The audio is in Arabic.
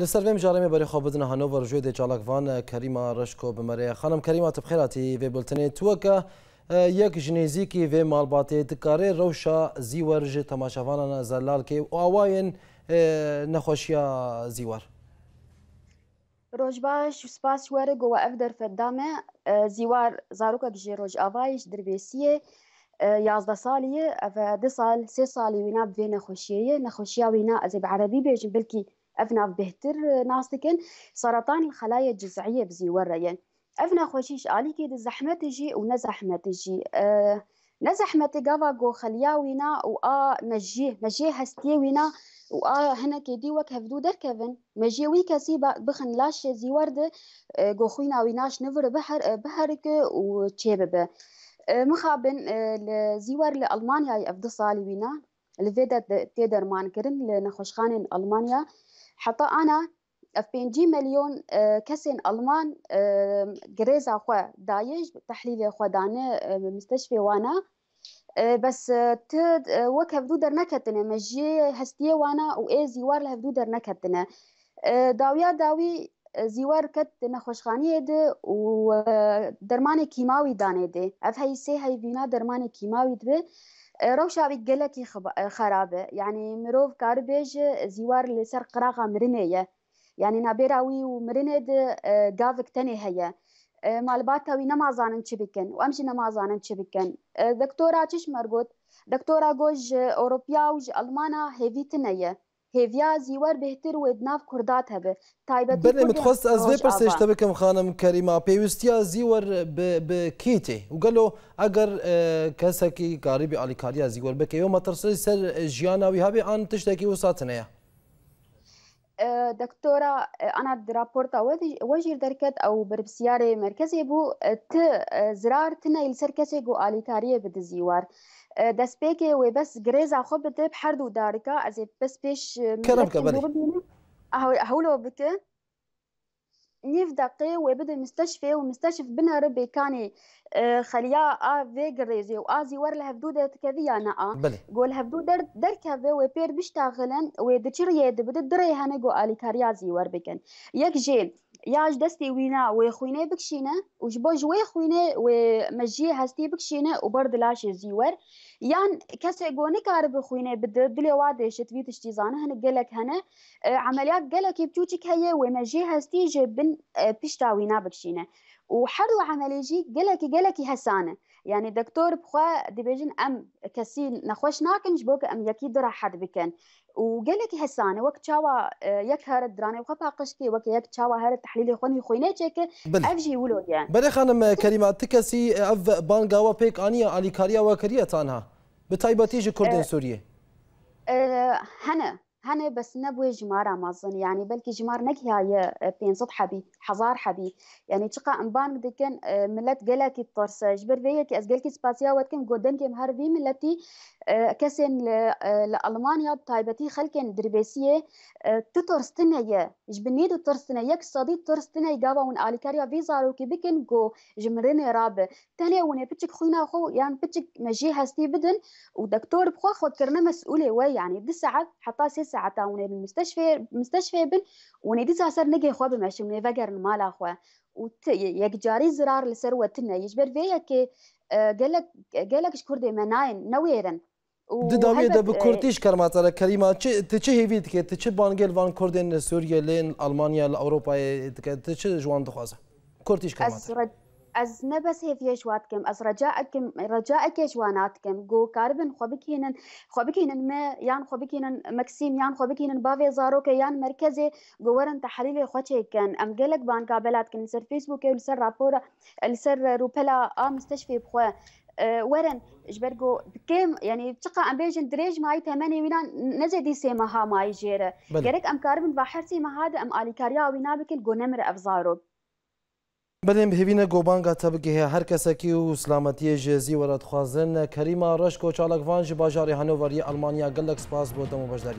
لسر ویم جارم برای خواب بدن هانو و رجوع دی چالاکوان کریما رشکو بمره خانم کریما تبخیراتی و بلتنی توکه یک جنیزی کی و مالباتی دکاره روشا زیورج تماشاوانان زلال که آواین نخوشیا زیور روجباش سپاس وره گو اف در فدامه زیوار زاروکا گجی روج آوایش درویسیه یازده سالیه اف ده سال سه سالی وینا بوی نخوشیه نخوشیا وینا از بعربی بیجن بلکی افنا بهتر ناسكن سرطان الخلايا الجذعيه بزيورا يعني افنا خوشيش علي كي زحمه تجي ونزحمه تجي أه ما تقوا جو وينا وآ مجيه مجيه وينا وآ هنا كيدي وك هفدو در كيفن مجي وي كسي بخن لاش زي ورد جو أه، خوينا ويناش نفر بحر أه، بحرك وتشيبب أه، مخابن زيور لألمانيا يفضل صالي وينا الفيدا تيدر مان كرن لنخوشخان ألمانيا حتى أنا بينجي مليون آه، كسين ألمان جريزا آه، خو دايش تحليل خو دانه آه، مستشفى وانا بس تد وك هفدو در نكتنا مجي هستيه وانا و اي زيوار لهفدو در نكتنا داويا داوي زيوار كت نخوشخانيه ده و درماني كيماوي دانه ده اف هاي سي هاي وینا درمان كيماوي ده روشا بتقلكي خرابة يعني مروف كاربيج زوار لسر قراغة مرنية يعني نابيراوي ومرند آه، قافك تاني هي آه، مال باتاوي نمازان بكن وامشي نمازان بكن آه، دكتورة تشمرقوت دكتورة جوج أوروبيا وج ألمانا هيفي تنية هێویازی وەر بهتر و وێت ناو کوردات هەبێ تایبەت بخواست ئەس بێ پرسێشتە بکەم خانم کریما پیوستی به کیته و گلو اگر کسی کەریما کاری زیوەر بکیتێ وگەلۆ ئەگەر کەسێکی کاریبی علیکاریا زیوەر بکەوە مەترسی سەر ژیانناوی هەبێ ئان تشتێکی وساتنەیە دكتورة أنا درابورتا وجير دركت أو بربسياري مركزي بو ت زرار تنا يلسر كسي جو آلي كاريه بدزيوار دەست پێکێ وێ بەس گرێزا خۆ بدێ هەردوو داریکە ئەزێ بەس اهو هەولۆ بك نيف دقي وبدا مستشفى ومستشفى بنا ربي كاني آه، خليا ا في غريزي وازي ور لها بدو كذيا نا انا قول لها بدو درت در كذا وبير بيشتغلن ودتشري يد بدا دري هنا قو الي كاريازي ور بكن يك جيل يا جدستي وينا وخوينا بكشينا وجبو جوي خوينا ومجي هستي بكشينا وبرد لاش زيور یان کەسێک گۆنێکار بخوێنێ بدە دلێ وا دێشت وی تشتیزانە هن گەلک هەنە اه، عملیات گەلکی بچوچک هەیە وێمەژێ هەستی ژێ بن اه، پیشتاوی نابکشینە و هەر لە عملێژی گەلکی گەلکی هەسانە یعنی دکتۆر بخوا دەبێژن ام کەسی نەخۆش ناکنش بۆکە ئەم یەکی درە حەد بکەن و گەلێکی هەسانە وەک چاوە اه، یەک هەرە درانێ وخە پاقشکی وەک یەک چاوە هەرە تحلیلی خۆنی خۆینێکێکە ئەفژی ولۆیان بەرەخانم کەریمات کەسی ئەف بانگاوە پێک ئانیە ئالیکاریەوە تانها بطيباتيجي كردن آه، سوريا آه، هنا هنا بس نبوي جمار مازن يعني بلكي جمار هاي بين صد حبي حزار حبي يعني تقا امبان كان آه، ملت قلك الطرس جبر ذي كي ازقلك سباسيا واتكن جودن كم هربي ملتي آه، كسن آه، لألمانيا بتايبتي خلكن دربيسية تطرستنية جبنيد الطرستنية كصادي الطرستنية قابا ون آليكاريا فيزارو كي بكن جو جمرين راب تهلي ون بتشك خوينا خو يعني بتشك مجي هستي بدن ودكتور بخو خو كرنا مسؤولة وي يعني دي ساعة حتى ساعه تاونه بالمستشفى مستشفى بن ونيدي ساسر نجي خو بمشي من فجر مالا خو ويك جاري زرار لسروه تنا يجبر فيا آه، كي قالك قالك شكردي مناين نويرن ددامی ده به کردیش کرما تر کریما چه تی چه هیوید که تی چه بانگل وان کردین سوریه لین آلمانیا ل اروپا تی چه جوان دخوازه کردیش کرما تر از از نەبەسێف یێژواتکەم ئەس ڕجاکەم ڕجاکێژواناتکەم گۆ کاربن خۆ بکێنن خۆ بکێنن مە یان خۆ بکێنن مەکسیم یان خۆ بکێنن باێ زارۆکە یان مرکزێ گۆوەرن تحلیلێ خۆچێککەن ئەم گەلک بانکا بەلاتکن سەر سر لەسەر راپۆرە لەسەر روپەلا ئامستەشفێ بخۆە اه، ورن جبرجو بكم يعني تقى ام بيجن دريج ماي ثمانية وينا نزيدي سيما ها ماي جيره قالك ام كاربن باحرتي ما هذا ام الي كاريا وينا بكل جو نمر افزارو بەڵێ بهێوینە گۆبانگە بگەهەیە هەر کەسێکی و سلامەتی ژێزی وەرەدخوازن کەریمە ڕشک و چاڵکوان ji bajarê Henoveriya Almanya gelek spas بۆ دەم و بەشداری